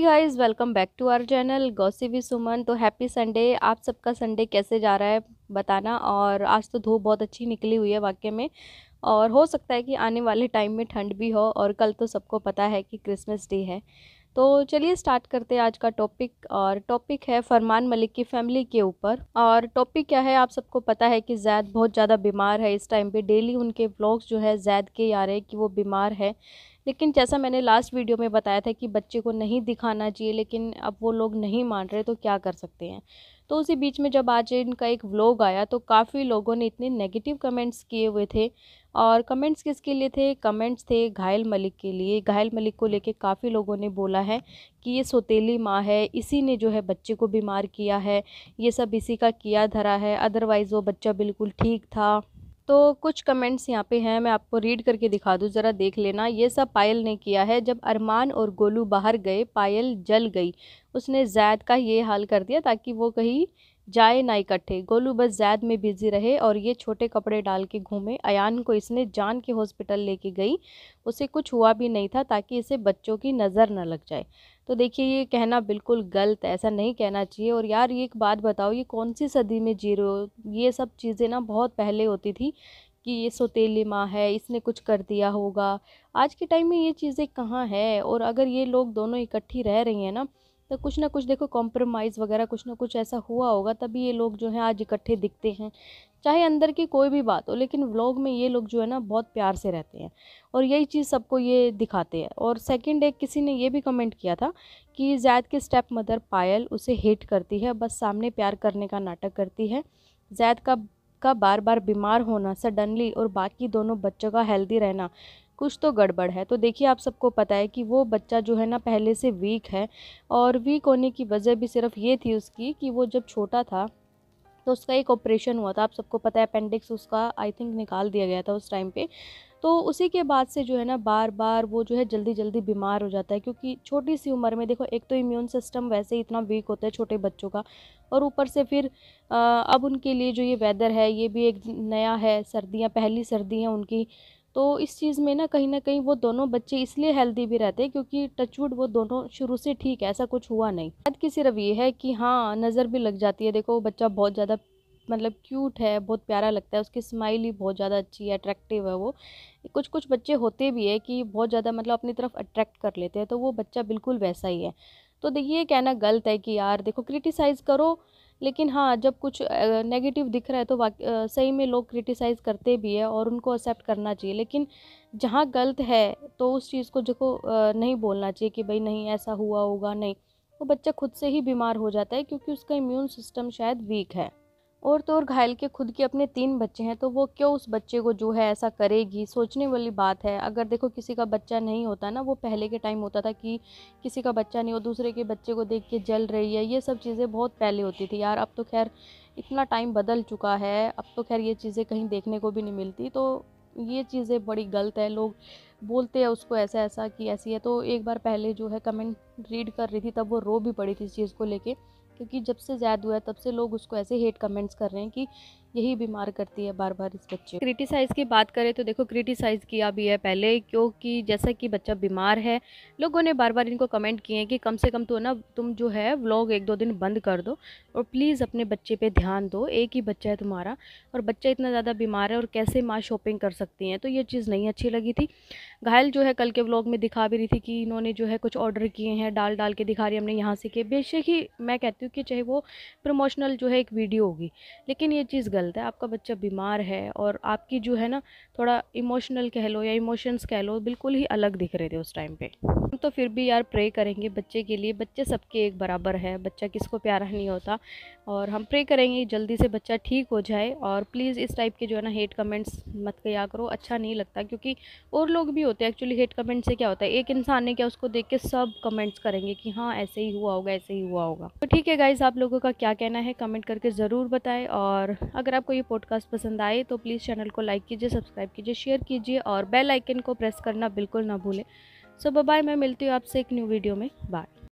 guys welcome back to our channel गौसी भी सुमन तो हैप्पी संडे आप सबका संडे कैसे जा रहा है बताना और आज तो धूप बहुत अच्छी निकली हुई है वाक्य में और हो सकता है कि आने वाले टाइम में ठंड भी हो और कल तो सबको पता है कि क्रिसमस डे है तो चलिए स्टार्ट करते हैं आज का टॉपिक और टॉपिक है फरमान मलिक की फैमिली के ऊपर और टॉपिक क्या है आप सबको पता है कि जैद बहुत ज़्यादा बीमार है इस टाइम पे डेली उनके ब्लॉग्स जो है जैद के आ रहे हैं कि वो बीमार है लेकिन जैसा मैंने लास्ट वीडियो में बताया था कि बच्चे को नहीं दिखाना चाहिए लेकिन अब वो लोग नहीं मान रहे तो क्या कर सकते हैं तो उसी बीच में जब आज इनका एक व्लॉग आया तो काफ़ी लोगों ने इतने नेगेटिव कमेंट्स किए हुए थे और कमेंट्स किसके लिए थे कमेंट्स थे घायल मलिक के लिए घायल मलिक को लेके काफ़ी लोगों ने बोला है कि ये सोतीली माँ है इसी ने जो है बच्चे को बीमार किया है ये सब इसी का किया धरा है अदरवाइज़ वो बच्चा बिल्कुल ठीक था तो कुछ कमेंट्स यहाँ पे हैं मैं आपको रीड करके दिखा दूँ ज़रा देख लेना ये सब पायल ने किया है जब अरमान और गोलू बाहर गए पायल जल गई उसने जैद का ये हाल कर दिया ताकि वो कहीं जाए ना इकट्ठे गोलू बस जैद में बिजी रहे और ये छोटे कपड़े डाल के घूमे अयान को इसने जान के हॉस्पिटल लेके गई उसे कुछ हुआ भी नहीं था ताकि इसे बच्चों की नज़र न लग जाए तो देखिए ये कहना बिल्कुल गलत है ऐसा नहीं कहना चाहिए और यार ये एक बात बताओ ये कौन सी सदी में जी रहे हो ये सब चीज़ें ना बहुत पहले होती थी कि ये सोतेली माँ है इसने कुछ कर दिया होगा आज के टाइम में ये चीज़ें कहाँ है और अगर ये लोग दोनों इकट्ठी रह रही हैं ना तो कुछ ना कुछ देखो कॉम्प्रोमाइज़ वगैरह कुछ ना कुछ ऐसा हुआ होगा तभी ये लोग जो हैं आज इकट्ठे दिखते हैं चाहे अंदर की कोई भी बात हो लेकिन व्लॉग में ये लोग जो है ना बहुत प्यार से रहते हैं और यही चीज़ सबको ये दिखाते हैं और सेकंड एक किसी ने ये भी कमेंट किया था कि जैद के स्टेप मदर पायल उसे हेट करती है बस सामने प्यार करने का नाटक करती है जैद का का बार बार बीमार होना सडनली और बाकी दोनों बच्चों का हेल्दी रहना कुछ तो गड़बड़ है तो देखिए आप सबको पता है कि वो बच्चा जो है ना पहले से वीक है और वीक होने की वजह भी सिर्फ ये थी उसकी कि वो जब छोटा था तो उसका एक ऑपरेशन हुआ था आप सबको पता है अपेंडिक्स उसका आई थिंक निकाल दिया गया था उस टाइम पे तो उसी के बाद से जो है ना बार बार वो जो है जल्दी जल्दी बीमार हो जाता है क्योंकि छोटी सी उम्र में देखो एक तो इम्यून सिस्टम वैसे ही इतना वीक होता है छोटे बच्चों का और ऊपर से फिर आ, अब उनके लिए जो ये वेदर है ये भी एक नया है सर्दियाँ पहली सर्दी हैं उनकी तो इस चीज़ में ना कहीं ना कहीं वो दोनों बच्चे इसलिए हेल्दी भी रहते हैं क्योंकि टचवुड वो दोनों शुरू से ठीक है ऐसा कुछ हुआ नहीं बात की सिर्फ ये है कि हाँ नज़र भी लग जाती है देखो वो बच्चा बहुत ज़्यादा मतलब क्यूट है बहुत प्यारा लगता है उसकी स्माइल ही बहुत ज़्यादा अच्छी है अट्रैक्टिव है वो कुछ कुछ बच्चे होते भी है कि बहुत ज़्यादा मतलब अपनी तरफ अट्रैक्ट कर लेते हैं तो वो बच्चा बिल्कुल वैसा ही है तो देखिए कहना गलत है कि यार देखो क्रिटिसाइज़ करो लेकिन हाँ जब कुछ नेगेटिव दिख रहा है तो सही में लोग क्रिटिसाइज़ करते भी है और उनको एक्सेप्ट करना चाहिए लेकिन जहाँ गलत है तो उस चीज़ को देखो नहीं बोलना चाहिए कि भाई नहीं ऐसा हुआ होगा नहीं वो बच्चा खुद से ही बीमार हो जाता है क्योंकि उसका इम्यून सिस्टम शायद वीक है और तो और घायल के खुद के अपने तीन बच्चे हैं तो वो क्यों उस बच्चे को जो है ऐसा करेगी सोचने वाली बात है अगर देखो किसी का बच्चा नहीं होता ना वो पहले के टाइम होता था कि किसी का बच्चा नहीं हो दूसरे के बच्चे को देख के जल रही है ये सब चीज़ें बहुत पहले होती थी यार अब तो खैर इतना टाइम बदल चुका है अब तो खैर ये चीज़ें कहीं देखने को भी नहीं मिलती तो ये चीज़ें बड़ी गलत है लोग बोलते हैं उसको ऐसा ऐसा कि ऐसी है तो एक बार पहले जो है कमेंट रीड कर रही थी तब वो रो भी पड़ी थी इस चीज़ को लेके क्योंकि जब से जैद हुआ है तब से लोग उसको ऐसे हेट कमेंट्स कर रहे हैं कि यही बीमार करती है बार बार इस बच्चे क्रिटिसाइज़ की बात करें तो देखो क्रिटिसाइज़ किया भी है पहले क्योंकि जैसा कि बच्चा बीमार है लोगों ने बार बार इनको कमेंट किए हैं कि कम से कम तो ना तुम जो है व्लॉग एक दो दिन बंद कर दो और प्लीज़ अपने बच्चे पर ध्यान दो एक ही बच्चा है तुम्हारा और बच्चा इतना ज़्यादा बीमार है और कैसे माँ शॉपिंग कर सकती हैं तो ये चीज़ नहीं अच्छी लगी थी घायल जो है कल के व्लॉग में दिखा भी रही थी कि इन्होंने जो है कुछ ऑर्डर किए हैं डाल डाल के दिखा रही हमने यहाँ से किए बेशक ही मैं कहती हूँ कि चाहे वो प्रमोशनल जो है एक वीडियो होगी लेकिन ये चीज़ गलत है आपका बच्चा बीमार है और आपकी जो है ना थोड़ा इमोशनल कह लो या इमोशंस कह लो बिल्कुल ही अलग दिख रहे थे उस टाइम पे हम तो फिर भी यार प्रे करेंगे बच्चे के लिए बच्चे सबके एक बराबर है बच्चा किसको प्यारा नहीं होता और हम प्रे करेंगे जल्दी से बच्चा ठीक हो जाए और प्लीज़ इस टाइप के जो है ना हेट कमेंट्स मत किया करो अच्छा नहीं लगता क्योंकि और लोग भी होते हैं एक्चुअली हेट कमेंट से क्या होता है एक इंसान ने क्या उसको देख के सब कमेंट्स करेंगे कि हाँ ऐसे ही हुआ होगा ऐसे ही हुआ होगा तो ठीक है गाइज आप लोगों का क्या कहना है कमेंट करके ज़रूर बताएं और अगर अगर आपको ये पॉडकास्ट पसंद आए तो प्लीज़ चैनल को लाइक कीजिए सब्सक्राइब कीजिए शेयर कीजिए और बेल आइकन को प्रेस करना बिल्कुल ना भूलें सो बाय मैं मिलती हूँ आपसे एक न्यू वीडियो में बाय